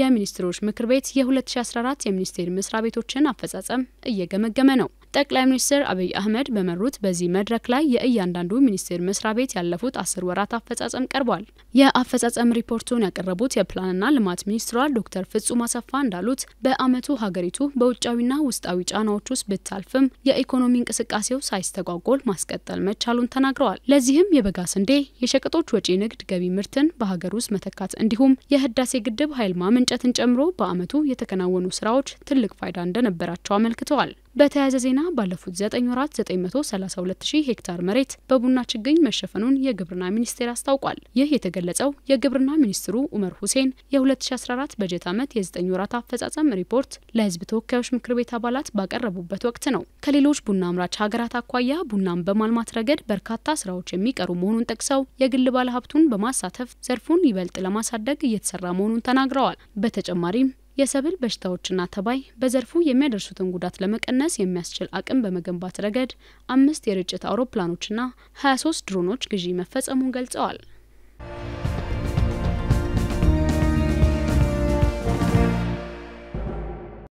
የሚኒስትሮች ምክር ቤት የ2014 የሚኒስቴር መስሪያ ቤቶችን አፈጻጸም እየገመገመ ነው። ጠቅላይ ሚኒስትር አብይ አህመድ በመሩት በዚህ መድረክ ላይ የእያንዳንዱ ሚኒስቴር መስሪያ ቤት ያለፉት አስር ወራት አፈጻጸም ቀርቧል። የአፈጻጸም ሪፖርቱን ያቀረቡት የፕላንና ልማት ሚኒስትሯ ዶክተር ፍጹም አሰፋ እንዳሉት በአመቱ ሀገሪቱ በውጫዊና ውስጣዊ ጫናዎች ውስጥ ብታልፍም የኢኮኖሚ እንቅስቃሴው ሳይስተጓጎል ማስቀጠል መቻሉን ተናግረዋል። ለዚህም የበጋ ስንዴ፣ የሸቀጦች ወጪ ንግድ ገቢ ምርትን በሀገር ውስጥ መተካት እንዲሁም የህዳሴ ግድብ ኃይል ማመንጨትን ጨምሮ በአመቱ የተከናወኑ ስራዎች ትልቅ ፋይዳ እንደነበራቸው አመልክተዋል። በተያያዘ ዜና ባለፉት 9 ወራት 932000 ሄክታር መሬት በቡና ችግኝ መሸፈኑን የግብርና ሚኒስቴር አስታውቋል። ይህ የተገለጸው የግብርና ሚኒስትሩ ኡመር ሁሴን የ2014 በጀት ዓመት የ9 ወራት አፈጻጸም ሪፖርት ለሕዝብ ተወካዮች ምክር ቤት አባላት ባቀረቡበት ወቅት ነው። ከሌሎች ቡና አምራች ሀገራት አኳያ ቡናን በማልማት ረገድ በርካታ ስራዎች የሚቀሩ መሆኑን ጠቅሰው የግል ባለሀብቱን በማሳተፍ ዘርፉን ይበልጥ ለማሳደግ እየተሰራ መሆኑን ተናግረዋል። በተጨማሪም የሰብል በሽታዎችና ተባይ በዘርፉ የሚያደርሱትን ጉዳት ለመቀነስ የሚያስችል አቅም በመገንባት ረገድ አምስት የርጭት አውሮፕላኖችና 23 ድሮኖች ግዢ መፈጸሙን ገልጸዋል።